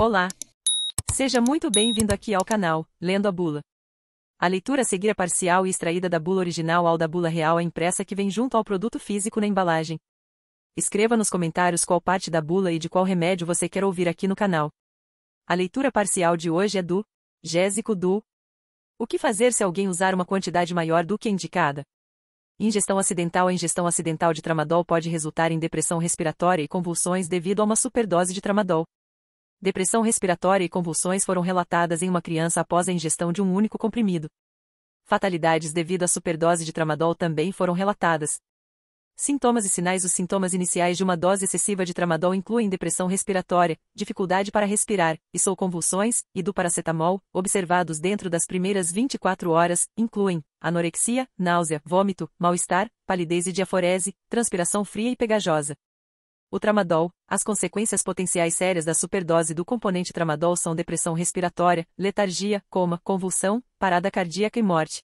Olá! Seja muito bem-vindo aqui ao canal, Lendo a Bula. A leitura a seguir é parcial e extraída da bula original ao da bula real a impressa que vem junto ao produto físico na embalagem. Escreva nos comentários qual parte da bula e de qual remédio você quer ouvir aqui no canal. A leitura parcial de hoje é do Gésico do O que fazer se alguém usar uma quantidade maior do que indicada? Ingestão acidental A ingestão acidental de tramadol pode resultar em depressão respiratória e convulsões devido a uma superdose de tramadol depressão respiratória e convulsões foram relatadas em uma criança após a ingestão de um único comprimido. Fatalidades devido à superdose de tramadol também foram relatadas. Sintomas e sinais Os sintomas iniciais de uma dose excessiva de tramadol incluem depressão respiratória, dificuldade para respirar, e sou convulsões, e do paracetamol, observados dentro das primeiras 24 horas, incluem anorexia, náusea, vômito, mal-estar, palidez e diaforese, transpiração fria e pegajosa o tramadol, as consequências potenciais sérias da superdose do componente tramadol são depressão respiratória, letargia, coma, convulsão, parada cardíaca e morte.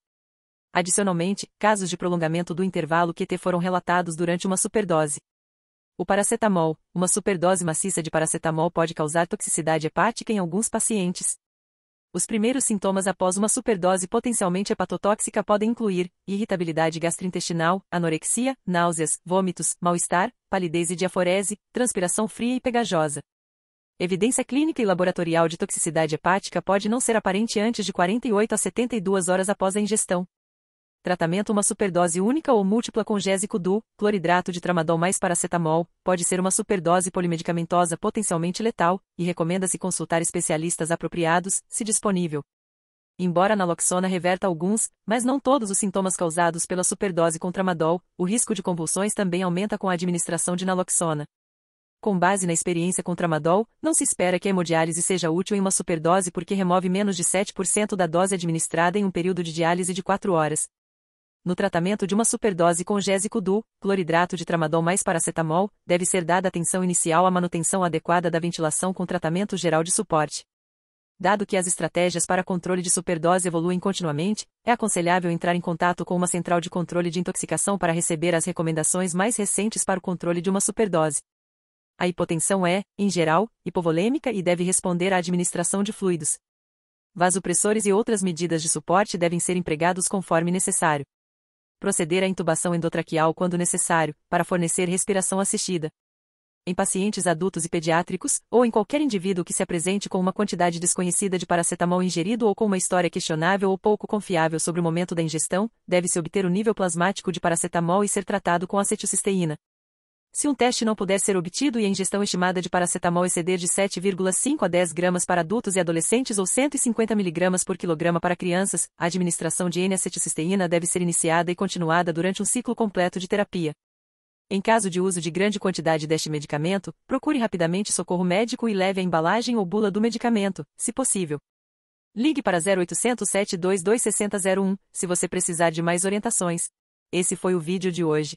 Adicionalmente, casos de prolongamento do intervalo QT foram relatados durante uma superdose. O paracetamol, uma superdose maciça de paracetamol pode causar toxicidade hepática em alguns pacientes. Os primeiros sintomas após uma superdose potencialmente hepatotóxica podem incluir irritabilidade gastrointestinal, anorexia, náuseas, vômitos, mal-estar, palidez e diaforese, transpiração fria e pegajosa. Evidência clínica e laboratorial de toxicidade hepática pode não ser aparente antes de 48 a 72 horas após a ingestão, Tratamento Uma superdose única ou múltipla congésico do cloridrato de tramadol mais paracetamol pode ser uma superdose polimedicamentosa potencialmente letal, e recomenda-se consultar especialistas apropriados, se disponível. Embora a naloxona reverta alguns, mas não todos os sintomas causados pela superdose com tramadol, o risco de convulsões também aumenta com a administração de naloxona. Com base na experiência com tramadol, não se espera que a hemodiálise seja útil em uma superdose porque remove menos de 7% da dose administrada em um período de diálise de 4 horas, no tratamento de uma superdose com gésico do cloridrato de tramadol mais paracetamol, deve ser dada atenção inicial à manutenção adequada da ventilação com tratamento geral de suporte. Dado que as estratégias para controle de superdose evoluem continuamente, é aconselhável entrar em contato com uma central de controle de intoxicação para receber as recomendações mais recentes para o controle de uma superdose. A hipotensão é, em geral, hipovolêmica e deve responder à administração de fluidos. Vasopressores e outras medidas de suporte devem ser empregados conforme necessário proceder à intubação endotraqueal quando necessário, para fornecer respiração assistida. Em pacientes adultos e pediátricos, ou em qualquer indivíduo que se apresente com uma quantidade desconhecida de paracetamol ingerido ou com uma história questionável ou pouco confiável sobre o momento da ingestão, deve-se obter o nível plasmático de paracetamol e ser tratado com acetilcisteína. Se um teste não puder ser obtido e a ingestão estimada de paracetamol exceder de 7,5 a 10 gramas para adultos e adolescentes ou 150 miligramas por quilograma para crianças, a administração de N-acetilcisteína deve ser iniciada e continuada durante um ciclo completo de terapia. Em caso de uso de grande quantidade deste medicamento, procure rapidamente socorro médico e leve a embalagem ou bula do medicamento, se possível. Ligue para 0800 722 6001 se você precisar de mais orientações. Esse foi o vídeo de hoje.